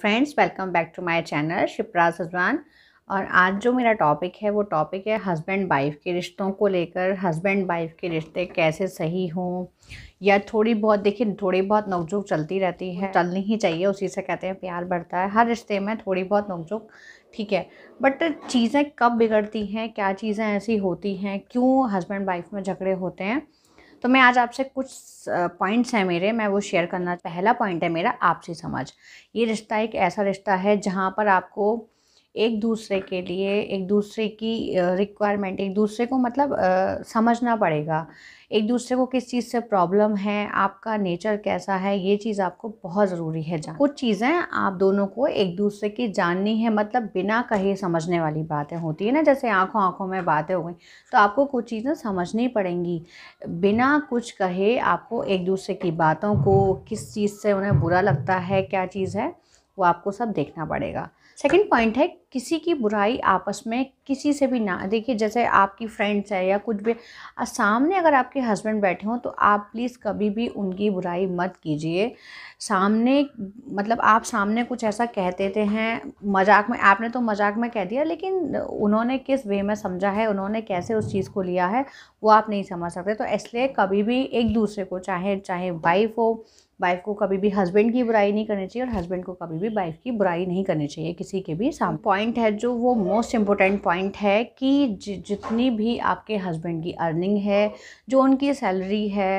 Friends welcome back to my channel Shipra Sajwan और आज जो मेरा टॉपिक है वो टॉपिक है हस्बैंड वाइफ के रिश्तों को लेकर हस्बैंड वाइफ के रिश्ते कैसे सही हों या थोड़ी बहुत देखिए थोड़ी बहुत नोकझोंक चलती रहती है चलनी ही चाहिए उसी से कहते हैं प्यार बढ़ता है हर रिश्ते में थोड़ी बहुत नोकझोंक ठीक है बट चीज़ें कब बिगड़ती हैं क्या चीज़ें ऐसी होती हैं क्यों हस्बैंड वाइफ में झगड़े होते हैं तो मैं आज आपसे कुछ पॉइंट्स हैं मेरे मैं वो शेयर करना पहला पॉइंट है मेरा आपसी समझ ये रिश्ता एक ऐसा रिश्ता है जहाँ पर आपको एक दूसरे के लिए एक दूसरे की रिक्वायरमेंट एक दूसरे को मतलब आ, समझना पड़ेगा एक दूसरे को किस चीज़ से प्रॉब्लम है आपका नेचर कैसा है ये चीज़ आपको बहुत ज़रूरी है जान कुछ चीज़ें आप दोनों को एक दूसरे की जाननी है मतलब बिना कहे समझने वाली बातें होती है ना जैसे आंखों आंखों में बातें हो गई तो आपको कुछ चीज़ें समझनी पड़ेंगी बिना कुछ कहे आपको एक दूसरे की बातों को किस चीज़ से उन्हें बुरा लगता है क्या चीज़ है वो आपको सब देखना पड़ेगा सेकेंड पॉइंट है किसी की बुराई आपस में किसी से भी ना देखिए जैसे आपकी फ्रेंड्स है या कुछ भी सामने अगर आपके हस्बैंड बैठे हों तो आप प्लीज़ कभी भी उनकी बुराई मत कीजिए सामने मतलब आप सामने कुछ ऐसा कह देते हैं मजाक में आपने तो मजाक में कह दिया लेकिन उन्होंने किस वे में समझा है उन्होंने कैसे उस चीज़ को लिया है वो आप नहीं समझ सकते तो इसलिए कभी भी एक दूसरे को चाहे चाहे वाइफ हो वाइफ को कभी भी हस्बैंड की बुराई नहीं करनी चाहिए और हस्बैंड को कभी भी वाइफ की बुराई नहीं करनी चाहिए किसी के भी साम पॉइंट पॉइंट है जो वो मोस्ट इम्पोर्टेंट पॉइंट है कि जितनी भी आपके हस्बैंड की अर्निंग है जो उनकी सैलरी है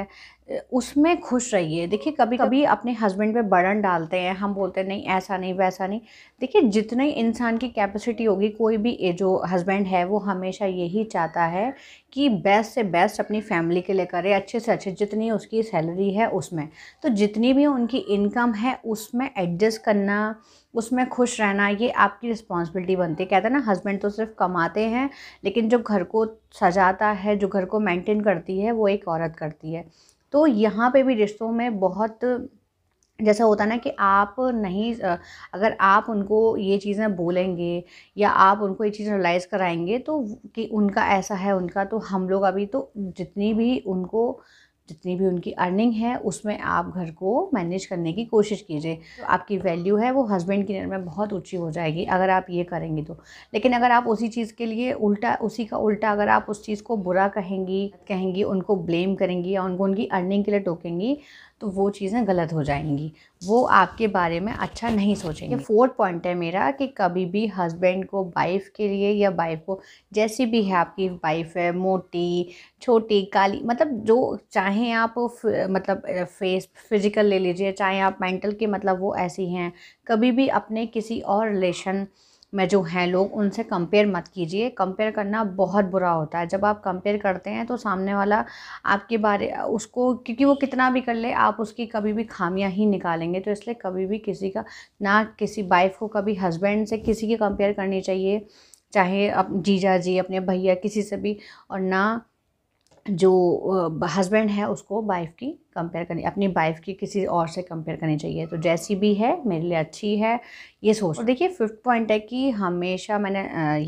उसमें खुश रहिए देखिए कभी कभी अपने हस्बैंड पे बर्डन डालते हैं हम बोलते हैं नहीं ऐसा नहीं वैसा नहीं देखिए जितने इंसान की कैपेसिटी होगी कोई भी जो हस्बैंड है वो हमेशा यही चाहता है कि बेस्ट से बेस्ट अपनी फैमिली के लिए करे अच्छे से अच्छे जितनी उसकी सैलरी है उसमें तो जितनी भी उनकी इनकम है उसमें एडजस्ट करना उसमें खुश रहना ये आपकी रिस्पॉन्सिबिलिटी बनती है कहते हैं ना हस्बैंड तो सिर्फ कमाते हैं लेकिन जो घर को सजाता है जो घर को मेंटेन करती है वो एक औरत करती है तो यहाँ पे भी रिश्तों में बहुत जैसा होता है ना कि आप नहीं अगर आप उनको ये चीज़ें बोलेंगे या आप उनको ये चीज़ रिलाइज़ कराएंगे तो कि उनका ऐसा है उनका तो हम लोग अभी तो जितनी भी उनको जितनी भी उनकी अर्निंग है उसमें आप घर को मैनेज करने की कोशिश कीजिए तो आपकी वैल्यू है वो हस्बैंड की नज़र में बहुत ऊँची हो जाएगी अगर आप ये करेंगी तो लेकिन अगर आप उसी चीज़ के लिए उल्टा उसी का उल्टा अगर आप उस चीज़ को बुरा कहेंगी कहेंगी उनको ब्लेम करेंगी या उनको उनकी अर्निंग के लिए टोकेंगी तो वो चीज़ें गलत हो जाएंगी वो आपके बारे में अच्छा नहीं सोचेंगे फोर्थ पॉइंट है मेरा कि कभी भी हस्बैंड को वाइफ के लिए या वाइफ को जैसी भी है आपकी वाइफ है मोटी छोटी काली मतलब जो चाहे आप मतलब फेस फिजिकल ले लीजिए चाहे आप मेंटल के मतलब वो ऐसी हैं कभी भी अपने किसी और रिलेशन में जो हैं लोग उनसे कंपेयर मत कीजिए कंपेयर करना बहुत बुरा होता है जब आप कंपेयर करते हैं तो सामने वाला आपके बारे उसको क्योंकि वो कितना भी कर ले आप उसकी कभी भी खामियां ही निकालेंगे तो इसलिए कभी भी किसी का ना किसी वाइफ को कभी हस्बैंड से किसी की कंपेयर करनी चाहिए चाहे अप जीजा जी अपने भैया किसी से भी और ना जो हस्बैंड है उसको वाइफ की कंपेयर करनी अपनी वाइफ की किसी और से कंपेयर करनी चाहिए तो जैसी भी है मेरे लिए अच्छी है ये सोच देखिए फिफ्थ पॉइंट है कि हमेशा मैंने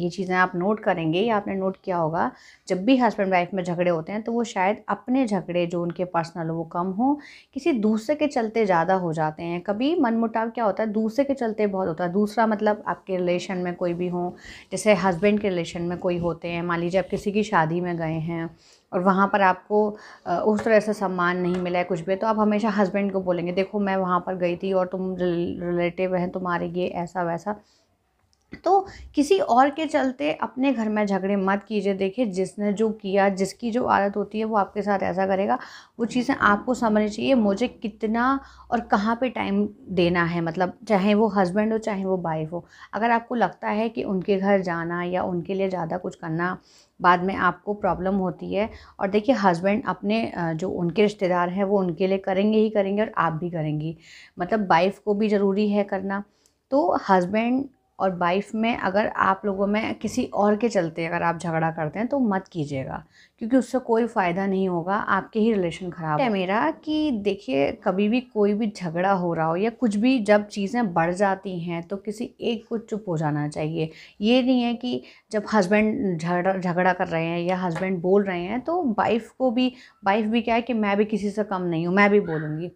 ये चीज़ें आप नोट करेंगे या आपने नोट किया होगा जब भी हस्बैंड वाइफ में झगड़े होते हैं तो वो शायद अपने झगड़े जो उनके पर्सनल वो कम हों किसी दूसरे के चलते ज़्यादा हो जाते हैं कभी मनमुटाव क्या होता है दूसरे के चलते बहुत होता है दूसरा मतलब आपके रिलेशन में कोई भी हो जैसे हस्बैंड के रिलेशन में कोई होते हैं मान लीजिए आप किसी की शादी में गए हैं और वहाँ पर आपको उस तरह से सम्मान नहीं मिला है कुछ भी तो आप हमेशा हस्बैंड को बोलेंगे देखो मैं वहाँ पर गई थी और तुम रिलेटिव हैं तुम्हारे ये ऐसा वैसा तो किसी और के चलते अपने घर में झगड़े मत कीजिए देखिए जिसने जो किया जिसकी जो आदत होती है वो आपके साथ ऐसा करेगा वो चीज़ें आपको समझनी चाहिए मुझे कितना और कहाँ पे टाइम देना है मतलब चाहे वो हस्बैंड हो चाहे वो वाइफ हो अगर आपको लगता है कि उनके घर जाना या उनके लिए ज़्यादा कुछ करना बाद में आपको प्रॉब्लम होती है और देखिए हस्बैंड अपने जो उनके रिश्तेदार हैं वो उनके लिए करेंगे ही करेंगे और आप भी करेंगी मतलब वाइफ को भी ज़रूरी है करना तो हस्बैंड और वाइफ में अगर आप लोगों में किसी और के चलते अगर आप झगड़ा करते हैं तो मत कीजिएगा क्योंकि उससे कोई फ़ायदा नहीं होगा आपके ही रिलेशन ख़राब है मेरा कि देखिए कभी भी कोई भी झगड़ा हो रहा हो या कुछ भी जब चीज़ें बढ़ जाती हैं तो किसी एक को चुप हो जाना चाहिए ये नहीं है कि जब हस्बैंड झगड़ा झगड़ा कर रहे हैं या हस्बैंड बोल रहे हैं तो वाइफ को भी वाइफ भी क्या है कि मैं भी किसी से कम नहीं हूँ मैं भी बोलूँगी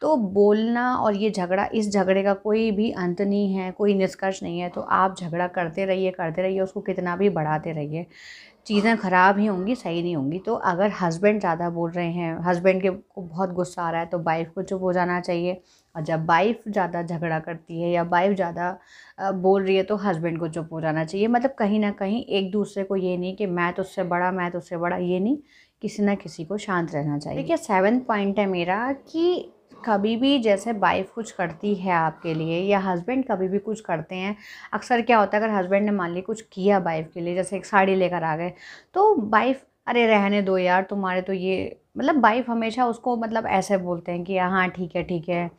तो बोलना और ये झगड़ा इस झगड़े का कोई भी अंत नहीं है कोई निष्कर्ष नहीं है तो आप झगड़ा करते रहिए करते रहिए उसको कितना भी बढ़ाते रहिए चीज़ें ख़राब ही होंगी सही नहीं होंगी तो अगर हस्बैंड ज़्यादा बोल रहे हैं हस्बैंड के को बहुत गुस्सा आ रहा है तो वाइफ को चुप हो जाना चाहिए और जब वाइफ ज़्यादा झगड़ा करती है या वाइफ ज़्यादा बोल रही है तो हस्बैंड को चुप हो जाना चाहिए मतलब कहीं ना कहीं एक दूसरे को ये नहीं कि मैं तो उससे बड़ा मैं तो उससे बड़ा ये नहीं किसी ना किसी को शांत रहना चाहिए देखिए सेवन पॉइंट है मेरा कि कभी भी जैसे वाइफ कुछ करती है आपके लिए या हस्बैंड कभी भी कुछ करते हैं अक्सर क्या होता है अगर हस्बैंड ने मान ली कुछ किया वाइफ के लिए जैसे एक साड़ी लेकर आ गए तो वाइफ अरे रहने दो यार तुम्हारे तो ये मतलब वाइफ हमेशा उसको मतलब ऐसे बोलते हैं कि हाँ ठीक है ठीक है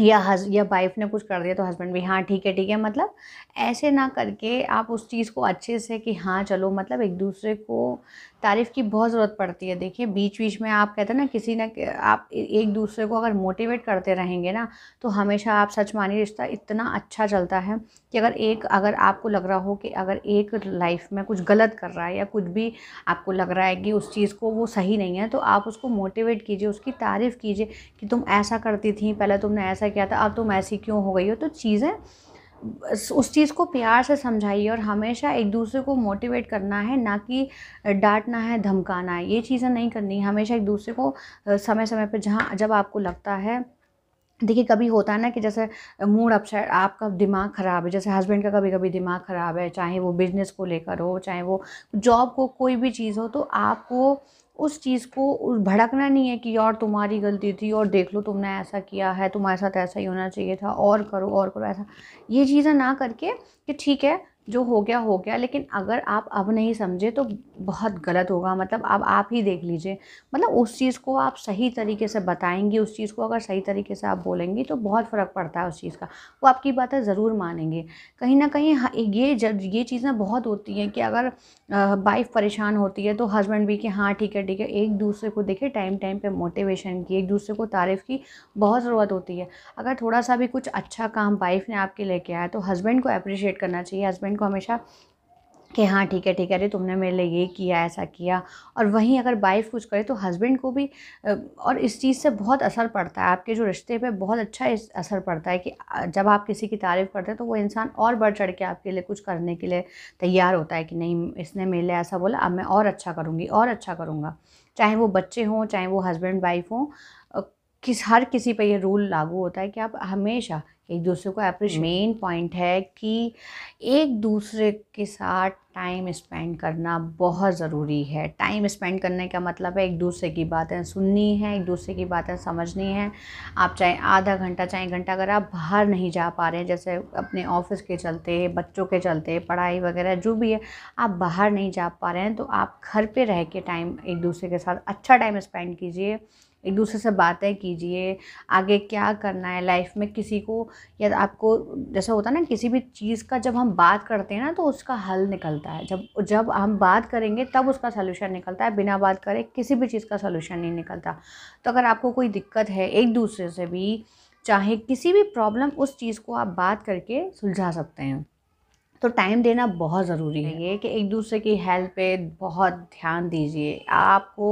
या हज या वाइफ ने कुछ कर दिया तो हस्बैंड भी हाँ ठीक है ठीक है मतलब ऐसे ना करके आप उस चीज़ को अच्छे से कि हाँ चलो मतलब एक दूसरे को तारीफ़ की बहुत ज़रूरत पड़ती है देखिए बीच बीच में आप कहते हैं ना किसी ना आप एक दूसरे को अगर मोटिवेट करते रहेंगे ना तो हमेशा आप सच मानिए रिश्ता इतना अच्छा चलता है कि अगर एक अगर आपको लग रहा हो कि अगर एक लाइफ में कुछ गलत कर रहा है या कुछ भी आपको लग रहा है कि उस चीज़ को वो सही नहीं है तो आप उसको मोटिवेट कीजिए उसकी तारीफ़ कीजिए कि तुम ऐसा करती थी पहले तुमने ऐसा ऐसा किया था अब तुम ऐसी क्यों हो गई हो तो चीज़ें उस चीज़ को प्यार से समझाइए और हमेशा एक दूसरे को मोटिवेट करना है ना कि डांटना है धमकाना है ये चीज़ें नहीं करनी हमेशा एक दूसरे को समय समय पर जहाँ जब आपको लगता है देखिए कभी होता है ना कि जैसे मूड अपसेट आपका दिमाग ख़राब है जैसे हस्बैंड का कभी कभी दिमाग ख़राब है चाहे वो बिज़नेस को लेकर हो चाहे वो जॉब को कोई भी चीज़ हो तो आपको उस चीज़ को भड़कना नहीं है कि यार तुम्हारी गलती थी और देख लो तुमने ऐसा किया है तुम्हारे साथ ऐसा ही होना चाहिए था और करो और करो ऐसा ये चीज़ें ना करके कि ठीक है जो हो गया हो गया लेकिन अगर आप अब नहीं समझे तो बहुत गलत होगा मतलब अब आप ही देख लीजिए मतलब उस चीज़ को आप सही तरीके से बताएंगी उस चीज़ को अगर सही तरीके से आप बोलेंगी तो बहुत फ़र्क पड़ता है उस चीज़ का वो आपकी बात है ज़रूर मानेंगे कहीं ना कहीं ये जब ये चीज़ें बहुत होती हैं कि अगर वाइफ परेशान होती है तो हस्बैंड भी कि हाँ ठीक है ठीक है एक दूसरे को देखे टाइम टाइम पर मोटिवेशन की एक दूसरे को तारीफ़ की बहुत ज़रूरत होती है अगर थोड़ा सा भी कुछ अच्छा काम वाइफ ने आपके लेके आया तो हस्बैंड को अप्रिशिएट करना चाहिए हस्बैंड हस्बैंड को हमेशा कि हाँ ठीक है ठीक है अरे तुमने मेरे लिए ये किया ऐसा किया और वहीं अगर वाइफ कुछ करे तो हस्बैंड को भी और इस चीज़ से बहुत असर पड़ता है आपके जो रिश्ते पे बहुत अच्छा इस असर पड़ता है कि जब आप किसी की तारीफ़ करते हैं तो वो इंसान और बढ़ चढ़ के आपके लिए कुछ करने के लिए तैयार होता है कि नहीं इसने मेरे लिए ऐसा बोला अब मैं और अच्छा करूँगी और अच्छा करूँगा चाहे वो बच्चे हों चाहे वो हस्बैंड वाइफ हों किस हर किसी पर यह रूल लागू होता है कि आप हमेशा एक दूसरे को अप्रिशिएट हम्म। मेन पॉइंट है कि एक दूसरे के साथ टाइम स्पेंड करना बहुत ज़रूरी है टाइम स्पेंड करने का मतलब है एक दूसरे की बातें सुननी है एक दूसरे की बातें समझनी है आप चाहे आधा घंटा चाहे घंटा अगर आप बाहर नहीं जा पा रहे हैं जैसे अपने ऑफिस के चलते बच्चों के चलते पढ़ाई वगैरह जो भी है आप बाहर नहीं जा पा रहे हैं तो आप घर पर रह के टाइम एक दूसरे के साथ अच्छा टाइम स्पेंड कीजिए एक दूसरे से बातें कीजिए आगे क्या करना है लाइफ में किसी को या आपको जैसे होता है ना किसी भी चीज़ का जब हम बात करते हैं ना तो उसका हल निकलता है जब जब हम बात करेंगे तब उसका सलूशन निकलता है बिना बात करे किसी भी चीज़ का सलूशन नहीं निकलता तो अगर आपको कोई दिक्कत है एक दूसरे से भी चाहे किसी भी प्रॉब्लम उस चीज़ को आप बात करके सुलझा सकते हैं तो टाइम देना बहुत ज़रूरी है ये कि एक दूसरे की हेल्थ पे बहुत ध्यान दीजिए आपको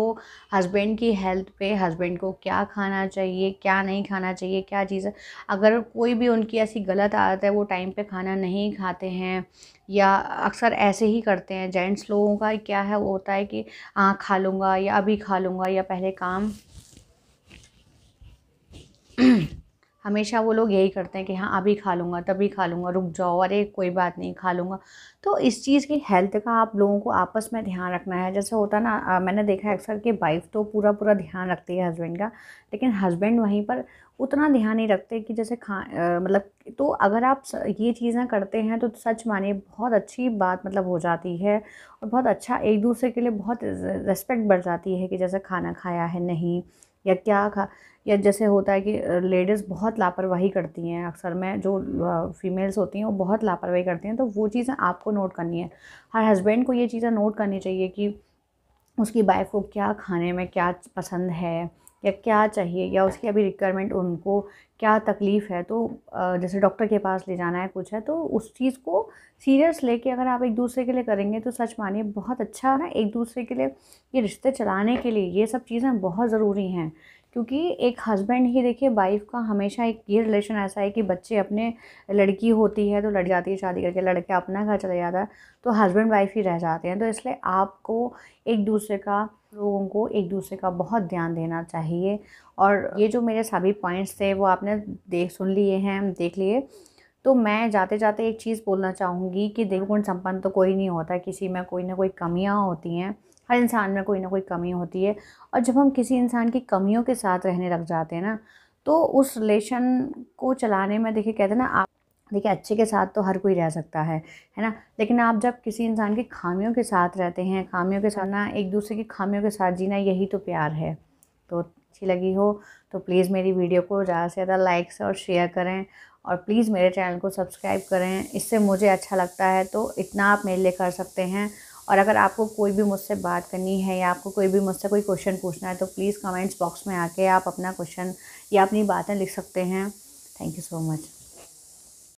हस्बैंड की हेल्थ पे हस्बैंड को क्या खाना चाहिए क्या नहीं खाना चाहिए क्या चीज़ अगर कोई भी उनकी ऐसी गलत आदत है वो टाइम पे खाना नहीं खाते हैं या अक्सर ऐसे ही करते हैं जेंट्स लोगों का क्या है वो होता है कि हाँ खा लूँगा या अभी खा लूँगा या पहले काम हमेशा वो लोग यही करते हैं कि हाँ अभी खा लूँगा तभी खा लूँगा रुक जाओ अरे कोई बात नहीं खा लूँगा तो इस चीज़ की हेल्थ का आप लोगों को आपस में ध्यान रखना है जैसे होता ना मैंने देखा है अक्सर कि वाइफ तो पूरा पूरा ध्यान रखती है हस्बैंड का लेकिन हस्बैंड वहीं पर उतना ध्यान नहीं रखते कि जैसे खा आ, मतलब तो अगर आप ये चीज़ें करते हैं तो सच मानिए बहुत अच्छी बात मतलब हो जाती है और बहुत अच्छा एक दूसरे के लिए बहुत रिस्पेक्ट बढ़ जाती है कि जैसे खाना खाया है नहीं या क्या खा या जैसे होता है कि लेडीज़ बहुत लापरवाही करती हैं अक्सर में जो फीमेल्स होती हैं वो बहुत लापरवाही करती हैं तो वो चीज़ें आपको नोट करनी है हर हस्बैंड को ये चीज़ें नोट करनी चाहिए कि उसकी वाइफ को क्या खाने में क्या पसंद है या क्या चाहिए या उसकी अभी रिक्वायरमेंट उनको क्या तकलीफ़ है तो जैसे डॉक्टर के पास ले जाना है कुछ है तो उस चीज़ को सीरियस लेके अगर आप एक दूसरे के लिए करेंगे तो सच मानिए बहुत अच्छा ना एक दूसरे के लिए ये रिश्ते चलाने के लिए ये सब चीज़ें बहुत ज़रूरी हैं क्योंकि एक हस्बैंड ही देखिए वाइफ का हमेशा एक ये रिलेशन ऐसा है कि बच्चे अपने लड़की होती है तो लड़ जाती है शादी करके लड़के अपना घर चला जाता है तो हस्बैंड वाइफ ही रह जाते हैं तो इसलिए आपको एक दूसरे का लोगों को एक दूसरे का बहुत ध्यान देना चाहिए और ये जो मेरे सभी पॉइंट्स थे वो आपने देख सुन लिए हैं देख लिए तो मैं जाते जाते एक चीज़ बोलना चाहूँगी कि देखो गुण संपन्न तो कोई नहीं होता किसी में कोई ना कोई कमियाँ होती हैं हर इंसान में कोई ना कोई कमी होती है और जब हम किसी इंसान की कमियों के साथ रहने लग जाते हैं ना तो उस रिलेशन को चलाने में देखिए कहते हैं ना आप देखिए अच्छे के साथ तो हर कोई रह सकता है है ना लेकिन आप जब किसी इंसान की खामियों के साथ रहते हैं खामियों के साथ ना एक दूसरे की खामियों के साथ जीना यही तो प्यार है तो अच्छी लगी हो तो प्लीज़ मेरी वीडियो को ज़्यादा से ज़्यादा लाइक्स और शेयर करें और प्लीज़ मेरे चैनल को सब्सक्राइब करें इससे मुझे अच्छा लगता है तो इतना आप मेरे लिए कर सकते हैं और अगर आपको कोई भी मुझसे बात करनी है या आपको कोई भी मुझसे कोई क्वेश्चन पूछना है तो प्लीज़ कमेंट्स बॉक्स में आके आप अपना क्वेश्चन या अपनी बातें लिख सकते हैं थैंक यू सो मच